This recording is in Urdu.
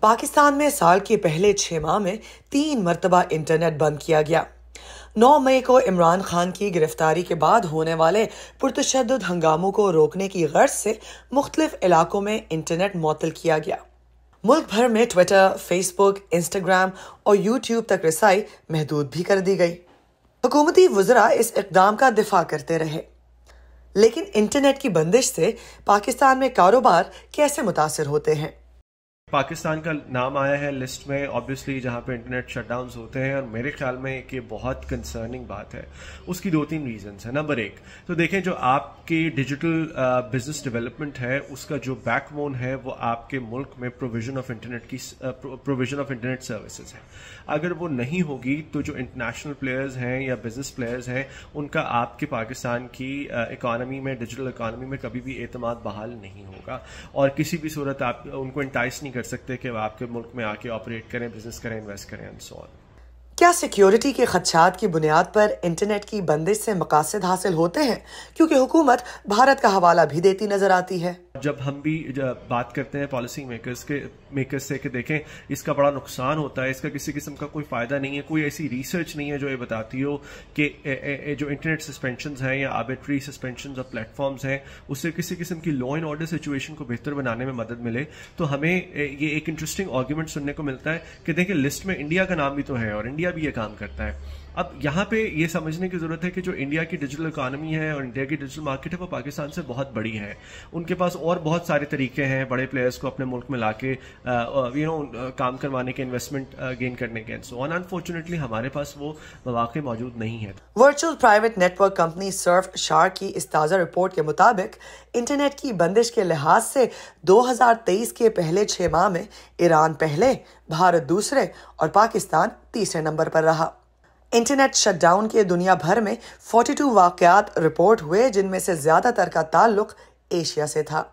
پاکستان میں سال کے پہلے چھ ماہ میں تین مرتبہ انٹرنیٹ بند کیا گیا نو مئی کو عمران خان کی گرفتاری کے بعد ہونے والے پرتشدد ہنگاموں کو روکنے کی غرض سے مختلف علاقوں میں انٹرنیٹ معطل کیا گیا ملک بھر میں ٹویٹر فیس بک انسٹاگرام اور یوٹیوب تک رسائی محدود بھی کر دی گئی حکومتی وزراء اس اقدام کا دفاع کرتے رہے لیکن انٹرنیٹ کی بندش سے پاکستان میں کاروبار کیسے متاثر ہوتے ہیں پاکستان کا نام آیا ہے لسٹ میں آبویسلی جہاں پہ انٹرنیٹ شٹ ڈاؤنز ہوتے ہیں اور میرے خیال میں بہت کنسرننگ بات ہے اس کی دو تین ریزنس ہیں نمبر ایک تو دیکھیں جو آپ کی ڈیجیٹل بزنس ڈیولپمنٹ ہے اس کا جو بیک بون ہے وہ آپ کے ملک میں پروویژن آف انٹرنیٹ کی پروویژن آف انٹرنیٹ سروسز ہے اگر وہ نہیں ہوگی تو جو انٹرنیشنل پلیئرز ہیں یا بزنس پلیئرز ہیں ان کا آپ کے پاکستان کی اکانومی میں ڈیجیٹل اکانومی میں کبھی بھی اعتماد بحال نہیں ہوگا اور کسی بھی صورت آپ ان کو انٹائس نہیں کر کر سکتے کہ کہ آپ کے ملک میں آ کے آپریٹ کریں بزنس کریں انویسٹ کریں سو آن کیا سیکیورٹی کے خدشات کی بنیاد پر انٹرنیٹ کی بندش سے مقاصد حاصل ہوتے ہیں کیونکہ حکومت بھارت کا حوالہ بھی دیتی نظر آتی ہے جب ہم بھی بات کرتے ہیں پالیسی میکرز کے میکرز سے کہ دیکھیں اس کا بڑا نقصان ہوتا ہے اس کا کسی قسم کا کوئی فائدہ نہیں ہے کوئی ایسی ریسرچ نہیں ہے جو یہ بتاتی ہو کہ جو انٹرنیٹ سسپینشنز ہیں یا آربیٹری اور پلیٹ فارمز ہیں اس سے کسی قسم کی لو اینڈ آرڈر سچویشن کو بہتر بنانے میں مدد ملے تو ہمیں یہ ایک انٹرسٹنگ آرگیومنٹ سننے کو ملتا ہے کہ دیکھیں لسٹ میں انڈیا کا نام بھی تو ہے اور انڈیا بھی یہ کام کرتا ہے اب یہاں پہ یہ سمجھنے کی ضرورت ہے کہ جو انڈیا کی ڈیجیٹل اکانومی ہے اور انڈیا کی ڈیجیٹل مارکیٹ ہے وہ پاکستان سے بہت بڑی ہے ان کے پاس اور اور بہت سارے طریقے ہیں بڑے پلیئرس کو اپنے ملک میں لا کے یو نو کام کروانے کے انویسٹمنٹ گین کرنے کے سو ان انفارچونیٹلی ہمارے پاس وہ مواقع موجود نہیں ہے virtual private network company Surfshark کی اس تازہ رپورٹ کے مطابق انٹرنیٹ کی بندش کے لحاظ سے دو ہزار تیئیس کے پہلے چھ ماہ میں ایران پہلے بھارت دوسرے اور پاکستان تیسرے نمبر پر رہا انٹرنیٹ شٹ ڈاؤن کے دنیا بھر میں 42 واقعات رپورٹ ہوئے جن میں سے زیادہ تر کا تعلق ایشیا سے تھا